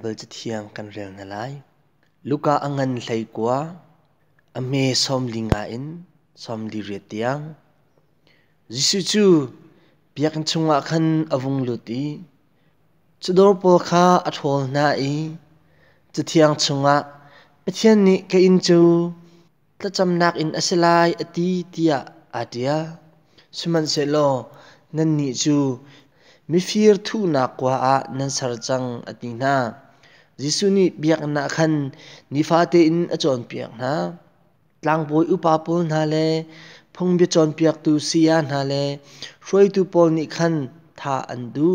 เบิลจะเทียงกันเร็วนั่นไลลูกาอังเงนไซลกว่าอเมซอมลิงาอินซอมลิเรีตียงยิสุจูเปียกันชงอาคันอวงลุตีจะดรปอลคาอัทวลนาอีจะเทียงชงอาเปเทียนนี่ก็อินจูตะจำนักอินอสลายอตีเตียอาเดียสมันเซโลนั่นนี่จูมีฟีร์ทูนักว่าอานันสารจังอตินาจิสุนีเบียกนักขันนิฟาเตอินอจอนเบียกนะหลังปวยอุปาปุลนาเลพงเบจอนเบียกตูซิยานาเลช่วยตูปอลนิขันท่าอันดู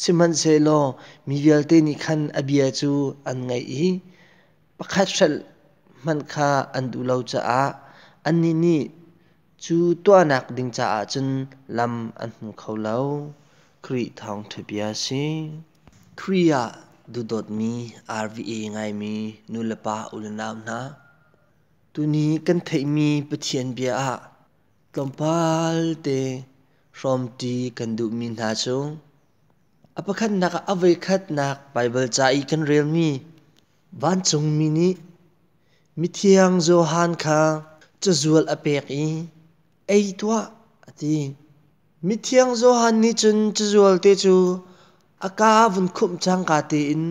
สมันเซโลมีเวลเตนิขันอเบียจูอันไงอีประคัตเซลมันคาอันดูเราจะอาอันนี้นี่จูตัวนักดิงจ่าจนลำอันเขาเล่าครีทองทเบียสีครีอาดูดดมีอาร์วีเอไงมีนูเลปาอุลนามนะตัวนี้กันเทมีปะเทียนเบียะลมพัลเตรอมตีกันดูมินาชงอาปะขันนักอาเวขัดนักไปเบิลใจกันเรียลมีวันจงมินี้มิเทียงโจฮันคาจะจวลอเปกอีไอตัวอาทิมิเทียงโจฮันนี่จนจะจวลเตจู aka vun khum chang ka te in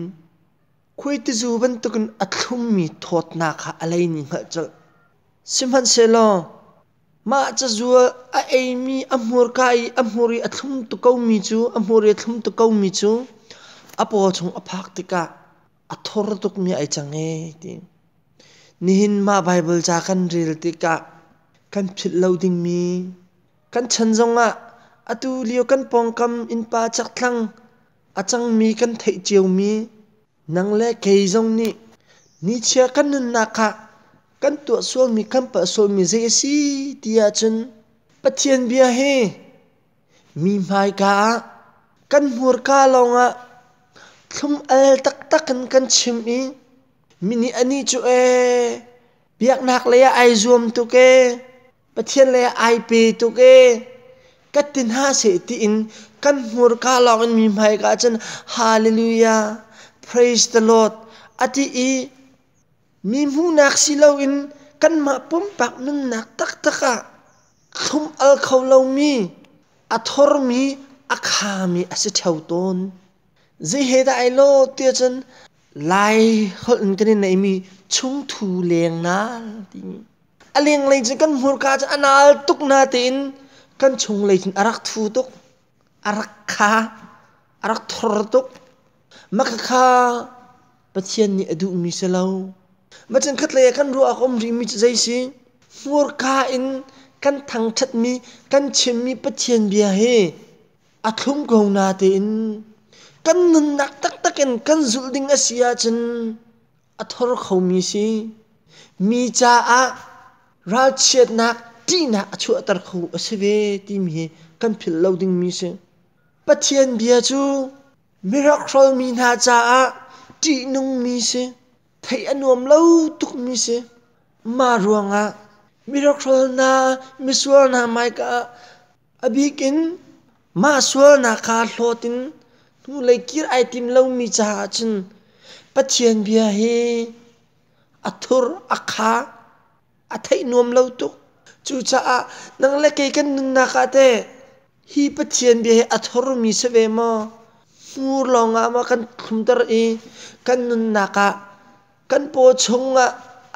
khoi ti zu ban tukun athlum mi thot na kha alai ni nga cha simhan se lo ma cha zu a ei mi amur kai amuri athlum tu kau mi chu amuri athlum tu kau mi chu apo chung aphak ti ka athor tuk mi ai chang e ti nihin ma bible cha kan ril ti ka kan phit lo ding mi kan chan zong a atu liu kan pong kam in pa chak thlang achang mi kan thei chiều mi nang le kei jong ni ni chia kan nun na kha kan tu suol mi kan pa suol mi zai si tia chun pathian bia he mi mai ka kan hur ka longa thum al tak tak kan kan chim mi mini ani chu e biak nak le ai zoom tu ke pathian le ai pi tu ke กัตินหาเสติอินกันมูรกาลาวันมีไมกาจันฮาเลลูยา praise the Lord อธิอีมีมูนักสิเลวินกันมาปุ่มปักนึงนักตักตะกะคุมอัลเขาเลามีอธทรมีอัคฮามีอสิเทวตนเจิเฮดไอโลเตียจันไลเขาอินกันในมีชุงทูเลียงนาทีนี้อเลียงเลยจะกันมูรกาจันอันอลตุกนาตินกันชงเลยถึงอารักทูตุกอารักคาอารักทรตุกมักคาปจเจียนนี่อดูมิเสลาวมาจังคัดเลยกันรู้อาคมริมิจใจสิมัวคาอินกันทังชัดมีกันเชมีปจเจียนเบียเฮอาทุ่มกงนาเตินกันนันนักตักตักันกันจุดดิงอาเัียจนอัทรเขามีสิมีจ้าอาราเชิดนัก tina achu atar khu asave ti mi kan phil loading mi se pathian bia chu miracle mi na cha a ti nung mi se thai anom lo tuk mi se ma ruanga miracle na miswa na mai ka abikin ma swa na ka hlotin tu le kir item lo mi cha chin pathian bia akha athai nom lo จูชานังเล็กกันนนนักเตฮีปเทียนเบียอัทรุมีเสวมองูลองอามากันคุมตรอีกันนุนนักกันโปชงอะ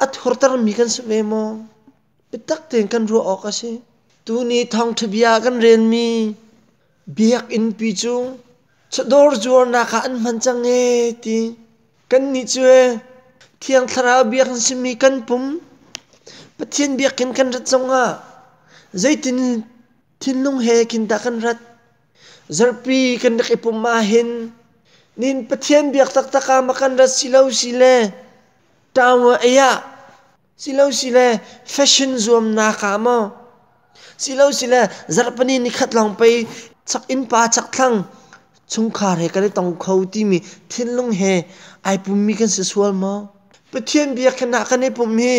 อัทรตรมีกันเสวมอไปตักเตียนกันรัวออกสิตูนี้ทองทบียกันเรียนมีเบียกอินปีจุงชดอร์จวนนักอันมันจังเอตีกันนี่จวยเที่ยงทราเบียกสิมีกันปุ่มปทียนเบียกินกันรัดสงะใจตินทินลงเฮกินตากันรัดจารพีกันดักอปมาหินนินปทียนเบียกตักตะกามากันรัดสิลาวสิเลตาวะเอยาสิลาวสิเลแฟชั่นซูมนาคามาสิลาวสิเลจารปนีนิขัดลองไปสักอินปาสักทังชงคาเฮกันได้ต้องเขาที่มีทินลงเฮไอปุมมีกันสิสวลมาปเทียนเบียขาดกันใหุผมฮี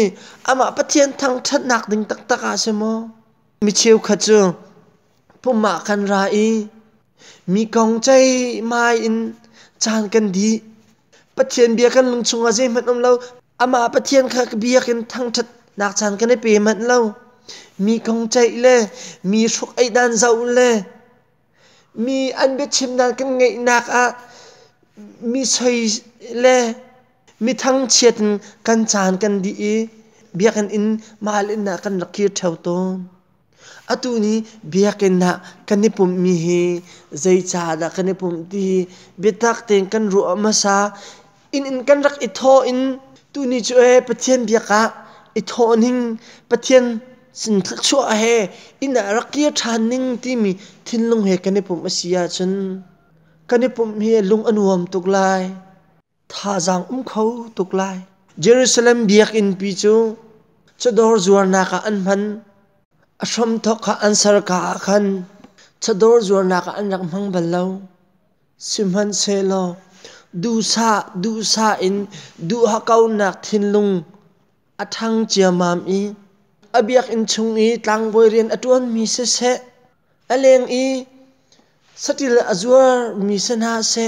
อามาปเทียนทางชัดหนักดึงตักตักาเชมอมีเชียวขจึงผมมากันรายมีกองใจมาอินจานกันดีปเทียนเบียกันลงชงอาเจมันอมเราอามาปเทียนขากเบียกันทางชัดหนักจานกันให้เปมันเรามีกองใจเลย มีชุกไอ้ดันเจ้าเลย มีอันเบ็ดชิมดันกันไงนักอ่ะมีใช่เลยมิทั้งเชียดกันจานกันดีเบียกันอินมาลินนะกันรักยกีเท่าตนอะตัวนี้เบียกันนะกันนี่พมมีเฮใจชาดะกันนี่พมดีเบิตักเตงกันรัวมาซาอินอินกันรักอิทออินตัวนี้ช่วยประเทนเบียกะอิทอนิงประเทนสินทักชัวเฮอินรักกีชานิงที่มีทิ้งลงเฮกันนี่พมอเซียชนกันนี่พมเฮลุงอนุวมตุกลาย tha giang um khâu tuk lai Jerusalem biak in pi chu chador zuar na ka an man ashom thok ka ansar ka khan chador zuar na ka an rak mang bal lo simhan se lo du sa du sa in du ha kau nak thin lung athang chia mam i abiak in chung i tlang boi rian atuan mi se se aleng i satil azwar mi se na se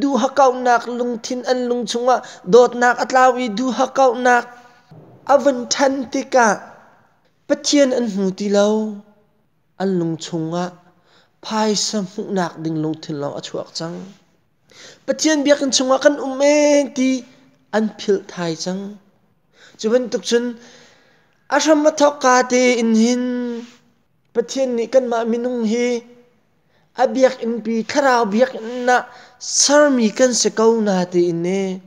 ดูฮักเอาหนักลงทินอันลงชงว่าโดดหนักอัตลาวีดูฮักเอาหนักอวันทันติกะปะเทียนอันหูตีเลาอันลงชงว่าพายสมุนักดึงลงทินเราอชวกจังปะเทียนเบียกันชงว่ากันอุเมตีอันพิลไทยจังจวนตุกชนอาชมมาทอกาเตอินหินปะเทียนนี่กันมามินุงฮี abiak impi khara abiak na sarmi kan se kau na te inne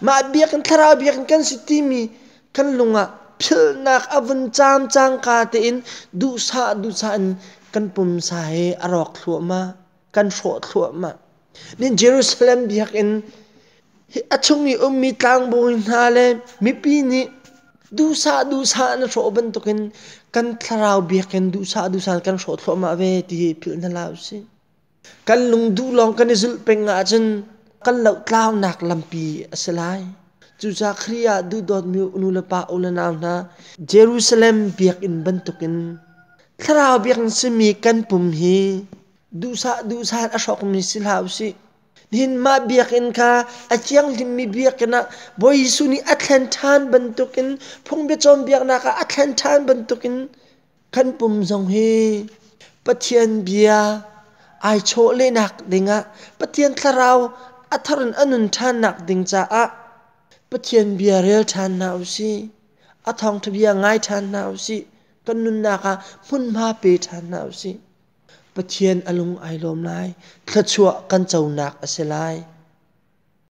ma abiak khara abiak kan se timi kan lunga phil nak avun cham chang ka te in du sa du sa an kan pum sa he arok thua ma kan sho thua ma nin jerusalem biak in a chung ni um mi tang bu in ha le mi pi ni du sa du sa an sho ban tokin kan tharau bia ken du sa du san kan sho thlo ma ah ve ti phil na lao si kan lung du long kan zul peng nga ah chen kan lo tlau nak lampi asalai chu cha khria ah du dot mi nu la pa ul na na jerusalem biak in bantukin tharau biak simi kan pum hi du sa du sa ashok mi silhau si hin ma biak in ka a chiang lim mi biak na boy suni a thlen than ban tukin phung be chom biak na ka a thlen than ban tukin khan pum zong he pathian bia ai cho le nak dinga pathian tharau a tharan anun than nak ding cha a pathian bia rel than na u si a thong thbia ngai than na u si kan nun na ka mun ma pe than na u si pathian a lung ai lawm lai thla chuah kan cho nak a si lai